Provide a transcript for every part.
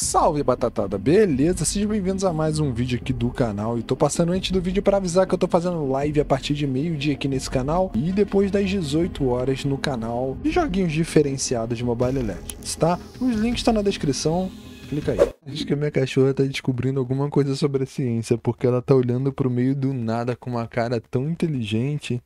Salve batatada, beleza? Sejam bem-vindos a mais um vídeo aqui do canal e tô passando antes do vídeo para avisar que eu tô fazendo live a partir de meio-dia aqui nesse canal e depois das 18 horas no canal de joguinhos diferenciados de Mobile Legends, tá? Os links estão tá na descrição, clica aí. Acho que a minha cachorra tá descobrindo alguma coisa sobre a ciência, porque ela tá olhando pro meio do nada com uma cara tão inteligente.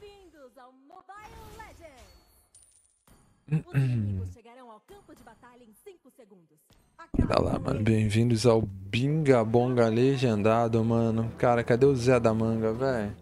Bem-vindos ao Mobile Legends! Tá lá, mano. Bem-vindos ao Binga Bonga legendado, mano. Cara, cadê o Zé da Manga, velho?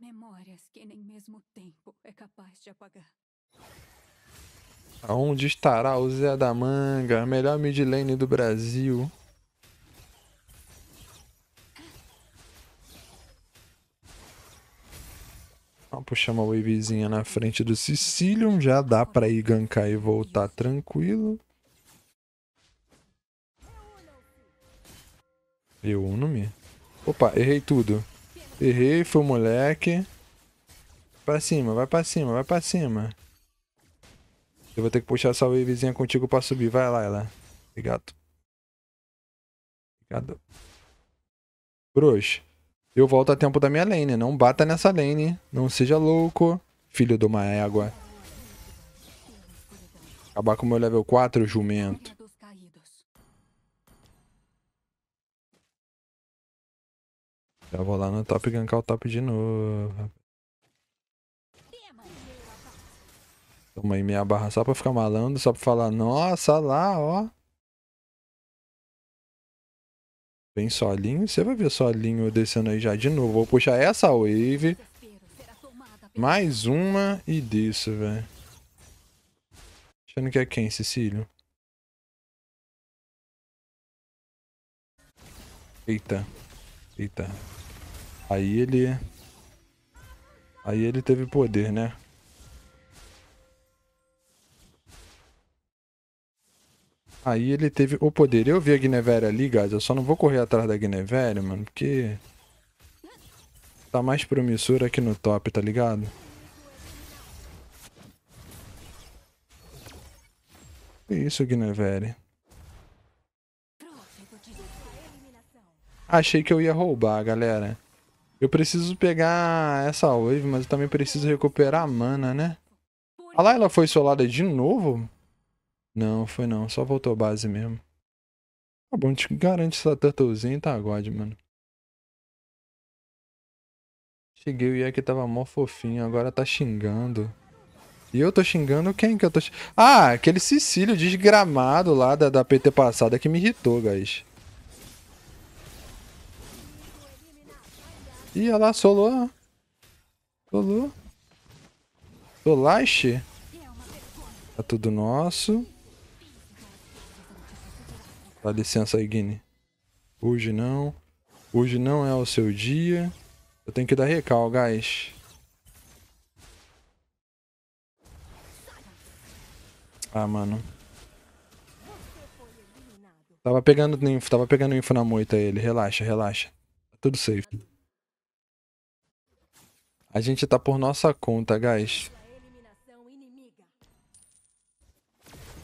memórias que nem mesmo tempo é capaz de apagar. Aonde estará o Zé da Manga, melhor mid lane do Brasil? Puxar uma wavezinha na frente do Sicilium. Já dá pra ir gankar e voltar tranquilo. Eu não me. Opa, errei tudo. Errei, foi o moleque. Pra cima, vai pra cima, vai pra cima. Eu vou ter que puxar essa wavezinha contigo pra subir. Vai lá, ela. Obrigado. Obrigado. Bruxo. Eu volto a tempo da minha lane. Não bata nessa lane. Não seja louco. Filho de uma égua. Acabar com o meu level 4, jumento. Já vou lá no top gankar o top de novo. Toma aí minha barra só pra ficar malando, só pra falar, nossa, lá, ó. Vem solinho, você vai ver solinho descendo aí já de novo. Vou puxar essa wave. Mais uma e disso, velho. Achando que é quem, Cecílio? Eita. Eita. Aí ele... Aí ele teve poder, né? Aí ele teve o poder. Eu vi a Guinevere ali, guys. Eu só não vou correr atrás da Guinevere, mano, porque... Tá mais promissora aqui no top, tá ligado? Que isso, Guinevere? Achei que eu ia roubar, galera. Eu preciso pegar essa wave, mas eu também preciso recuperar a mana, né? lá, ela foi solada de novo? Não, foi não. Só voltou base mesmo. Tá bom, te garante essa turtlezinha e tá god, mano. Cheguei, o aqui tava mó fofinho, agora tá xingando. E eu tô xingando quem que eu tô Ah, aquele Cecílio desgramado lá da, da PT passada que me irritou, guys. Ih, olha lá, solou. Solou. Solaste. Tá tudo nosso. Dá licença aí, Guine. Hoje não. Hoje não é o seu dia. Eu tenho que dar recal, guys. Ah, mano. Tava pegando info, tava pegando info na moita ele. Relaxa, relaxa. Tá tudo safe. A gente tá por nossa conta, guys.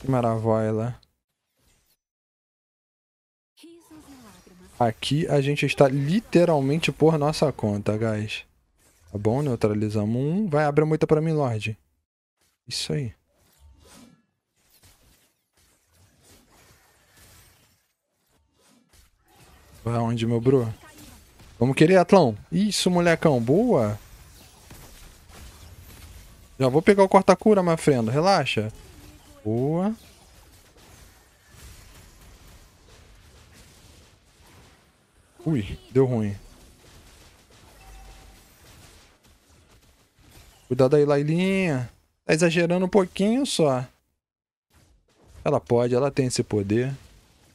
Que maravilha Aqui a gente está literalmente por nossa conta, guys. Tá bom, neutralizamos um. Vai, abre muita para pra mim, Lorde. Isso aí. Vai onde, meu bro? Vamos querer, Atlão. Isso, molecão. Boa. Já vou pegar o corta-cura, meu friend. Relaxa. Boa. Ui, deu ruim. Cuidado aí, Lailinha. Tá exagerando um pouquinho só. Ela pode, ela tem esse poder.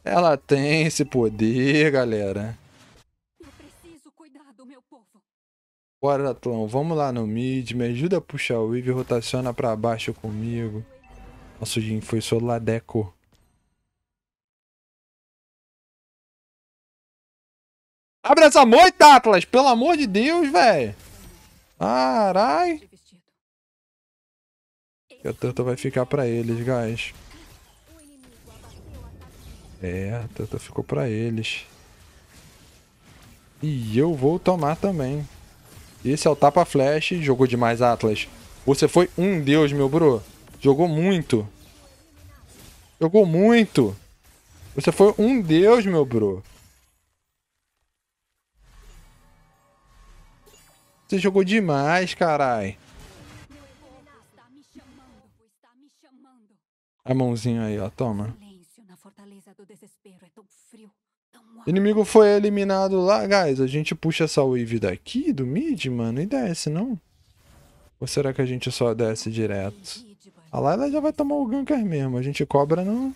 Ela tem esse poder, galera. Bora, Tom. Vamos lá no mid. Me ajuda a puxar o Weave. Rotaciona pra baixo comigo. Nosso Jin foi soladeco. Abre essa moita, Atlas! Pelo amor de Deus, velho! Carai! Que a Turtle vai ficar pra eles, guys. É, a Turtle ficou pra eles. E eu vou tomar também. Esse é o Tapa Flash. Jogou demais, Atlas. Você foi um deus, meu bro. Jogou muito. Jogou muito. Você foi um deus, meu bro. Você jogou demais, carai. A mãozinha aí, ó. Toma. É inimigo foi eliminado lá. Guys, a gente puxa essa wave daqui do mid, mano, e desce, não? Ou será que a gente só desce direto? A lá ela já vai tomar o ganker mesmo. A gente cobra, não?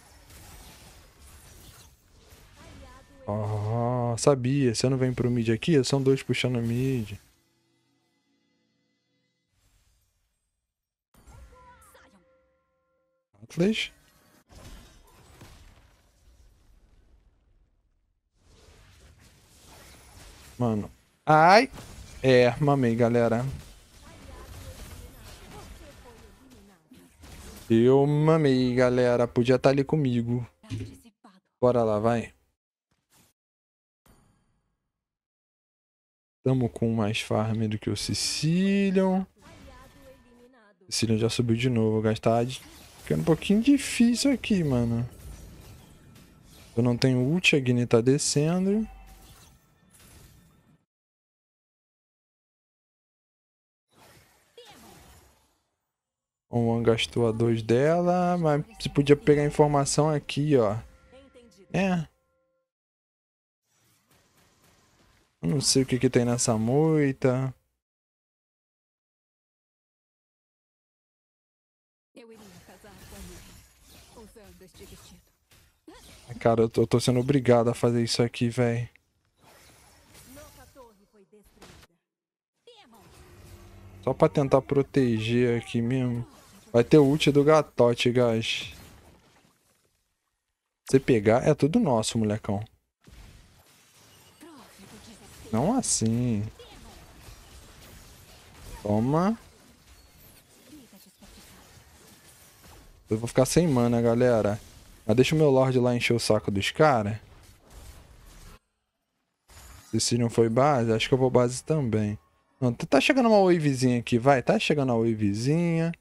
Oh, sabia. Se eu não venho pro mid aqui, são dois puxando mid. Flash. Mano. Ai! É, mamei, galera. Eu mamei, galera. Podia estar tá ali comigo. Bora lá, vai. Tamo com mais farm do que o Sicilion. Sicilion já subiu de novo. gastar ficando é um pouquinho difícil aqui, mano. Eu não tenho ult, a Guine tá descendo. O Wan gastou a 2 dela, mas você podia pegar informação aqui, ó. É. Não sei o que que tem nessa moita. Cara, eu tô, eu tô sendo obrigado a fazer isso aqui, velho. Só pra tentar proteger aqui mesmo. Vai ter o ult do gatote, guys. Você pegar é tudo nosso, molecão. Não assim. Toma. Eu vou ficar sem mana, galera. Mas deixa o meu Lorde lá encher o saco dos caras. Se não foi base, acho que eu vou base também. Não, tá, tá chegando uma wavezinha aqui, vai. Tá chegando uma wavezinha.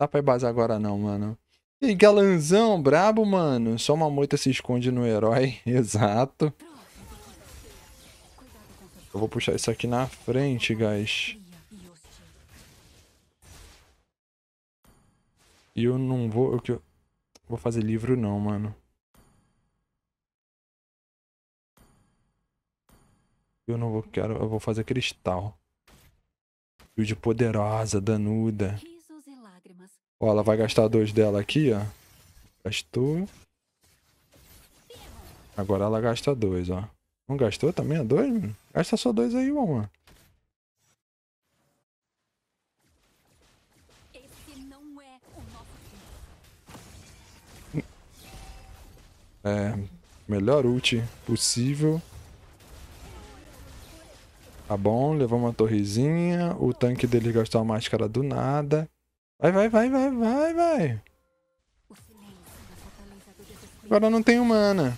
Dá pra ir base agora não, mano. E aí, galanzão, brabo, mano. Só uma moita se esconde no herói. Exato. Eu vou puxar isso aqui na frente, guys. E eu não vou... Eu, Vou fazer livro não, mano. Eu não vou quero, eu vou fazer cristal. Build poderosa, danuda. Ó, ela vai gastar dois dela aqui, ó. Gastou. Agora ela gasta dois, ó. Não gastou também a dois, mano? Gasta só dois aí, mano. É, melhor ult possível. Tá bom, levou uma torrezinha. O tanque dele gastou a máscara do nada. Vai, vai, vai, vai, vai, vai. Agora não tem mana.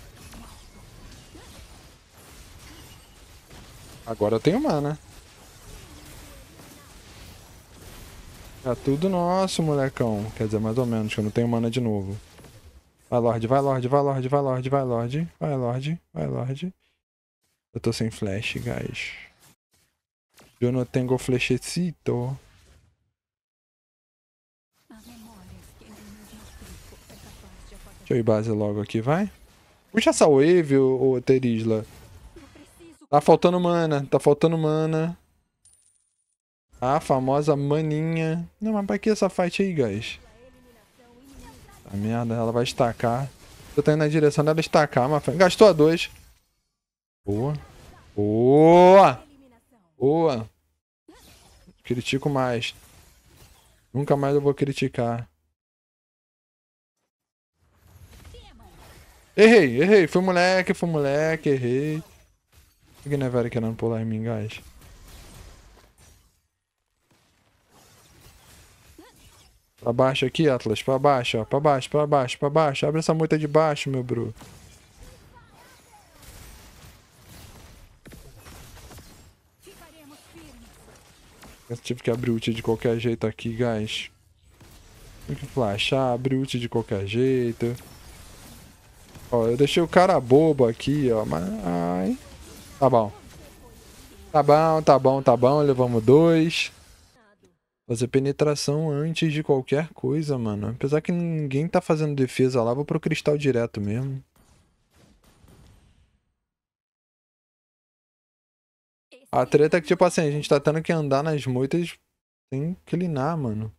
Agora eu tenho mana. Tá tudo nosso, molecão. Quer dizer, mais ou menos, que eu não tenho mana de novo. Vai, Lorde, vai, Lorde, vai, Lorde, vai, Lorde, vai, Lorde. Vai, Lorde, vai, Lorde. Eu tô sem flash, guys. Eu não tenho flechecito. Deixa eu ir base logo aqui, vai. Puxa essa wave, ô, ô Terisla. Tá faltando mana, tá faltando mana. A ah, famosa maninha. Não, mas pra que essa fight aí, guys? A merda, né, ela vai estacar. Eu tô indo na direção dela estacar, mas gastou a dois. Boa. Boa! Boa! Critico mais. Nunca mais eu vou criticar. Errei, errei. Fui moleque, fui moleque, errei. Por que é velho querendo pular em mim, guys? Pra baixo aqui, Atlas. Pra baixo, ó. Pra baixo, pra baixo, pra baixo. Abre essa moita de baixo, meu bro. Eu tive que abrir ult de qualquer jeito aqui, guys. Tem que flashar, abrir ult de qualquer jeito. Ó, eu deixei o cara bobo aqui, ó. Mas... Ai. Tá bom. Tá bom, tá bom, tá bom. Levamos dois. Fazer penetração antes de qualquer coisa, mano. Apesar que ninguém tá fazendo defesa lá, vou pro cristal direto mesmo. A treta é que, tipo assim, a gente tá tendo que andar nas moitas sem inclinar, mano.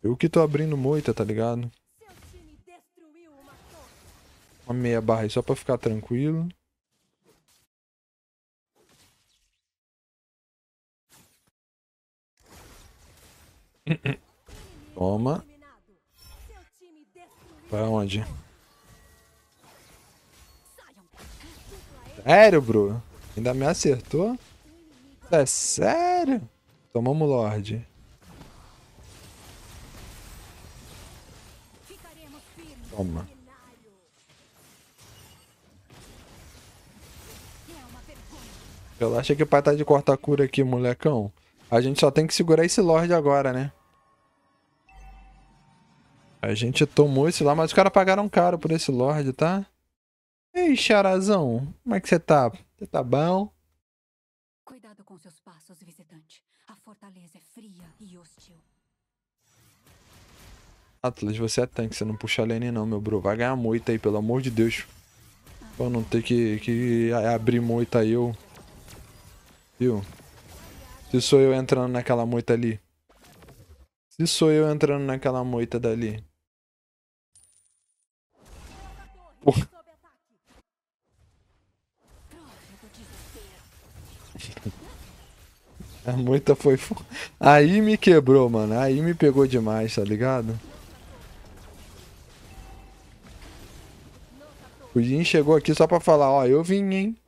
Eu que tô abrindo moita, tá ligado? Uma meia barra aí só pra ficar tranquilo. Toma. Vai onde? Sério, bro? Ainda me acertou? É sério? Tomamos Lorde. Toma. Relaxa que o pai tá de corta-cura aqui, molecão. A gente só tem que segurar esse Lorde agora, né? A gente tomou esse lá, mas os caras pagaram caro por esse Lorde, tá? Ei, Charazão, como é que você tá? Você tá bom? Cuidado com seus passos, visitante. A fortaleza é fria e hostil. Atlas, você é tanque, você não puxa lane não, meu bro. Vai ganhar moita aí, pelo amor de Deus. Pra não ter que, que abrir moita aí, eu... Viu? Se sou eu entrando naquela moita ali. Se sou eu entrando naquela moita dali. Porra. A moita foi. Aí me quebrou, mano. Aí me pegou demais, tá ligado? O Jin chegou aqui só pra falar: Ó, eu vim, hein?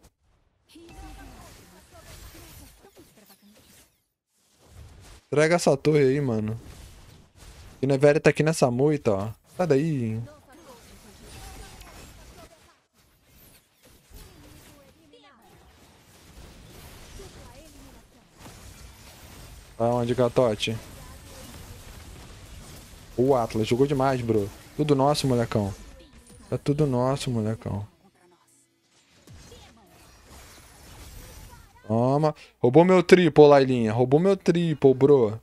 Entrega essa torre aí, mano. E Neveri é tá aqui nessa moita, ó. Sai daí. Vai onde, Gatote? O Atlas. Jogou demais, bro. Tudo nosso, molecão. Tá tudo nosso, molecão. Toma. Roubou meu triple, Lailinha. Roubou meu triple, bro.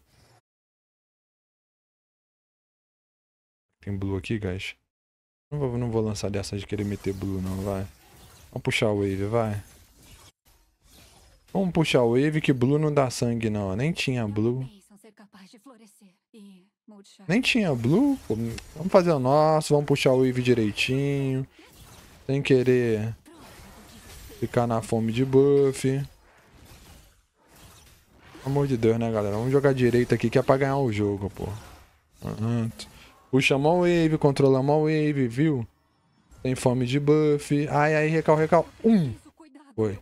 Tem blue aqui, guys? Não vou, não vou lançar dessa de querer meter blue, não, vai. Vamos puxar o wave, vai. Vamos puxar o wave que blue não dá sangue, não. Nem tinha blue. Nem tinha blue. Vamos fazer o nosso, vamos puxar o wave direitinho. Sem querer ficar na fome de buff. Pelo amor de Deus, né, galera? Vamos jogar direito aqui que é pra ganhar o jogo, pô. Hum, puxa mó wave, controla mal wave, viu? Tem fome de buff. Ai, ai, recal, recal. Um. Foi.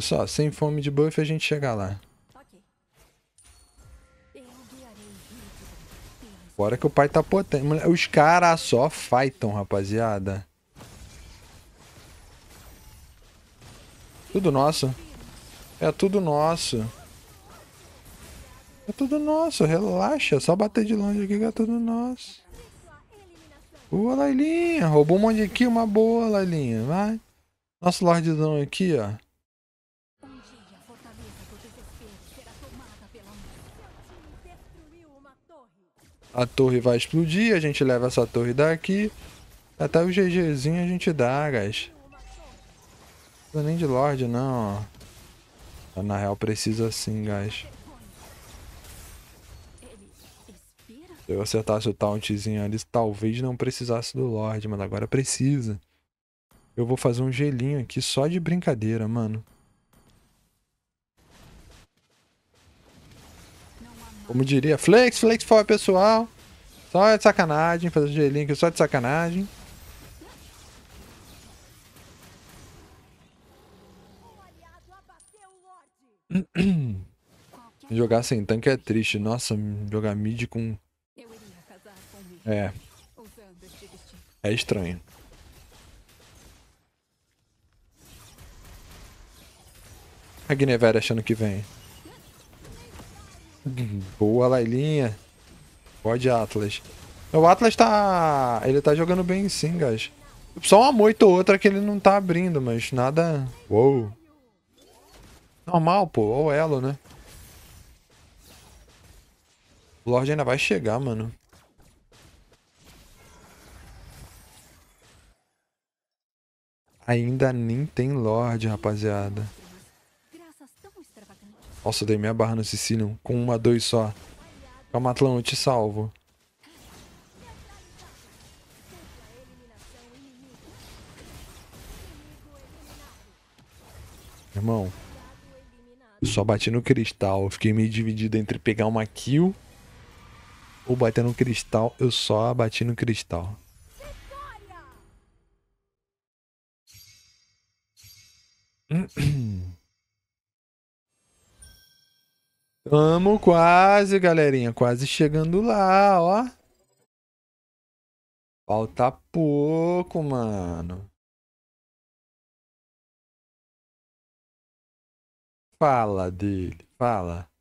Só, sem fome de buff a gente chega lá. Bora que o pai tá potente. Os caras só fightam, rapaziada. Tudo nosso. É tudo nosso. É tudo nosso, relaxa. Só bater de longe aqui que é tudo nosso. Boa, Lailinha. Roubou um monte aqui, uma boa, Lailinha. Vai. Nosso lordezão aqui, ó. A torre vai explodir, a gente leva essa torre daqui. Até o GGzinho a gente dá, guys. É nem de Lorde, não. Na real, precisa sim, guys. Se eu acertasse o tauntzinho ali, talvez não precisasse do Lorde, mas agora precisa. Eu vou fazer um gelinho aqui só de brincadeira, mano. Como diria, flex, flex for pessoal. Só de sacanagem, fazer gelinho aqui só de sacanagem. jogar sem tanque é triste. Nossa, jogar mid com. É. É estranho. A Guinevere achando que vem. Boa, Lailinha. Pode, Atlas. O Atlas tá... Ele tá jogando bem sim, guys. Só uma moita ou outra que ele não tá abrindo, mas nada... Uou. Normal, pô. Olha o elo, né? O Lorde ainda vai chegar, mano. Ainda nem tem Lorde, rapaziada. Nossa, eu dei minha barra no Sicilion. Com uma, dois só. Calma, Atlão, eu te salvo. Irmão, só bati no cristal. Eu fiquei meio dividido entre pegar uma kill ou bater no cristal. Eu só bati no cristal. Tamo quase, galerinha. Quase chegando lá, ó. Falta pouco, mano. Fala dele, fala.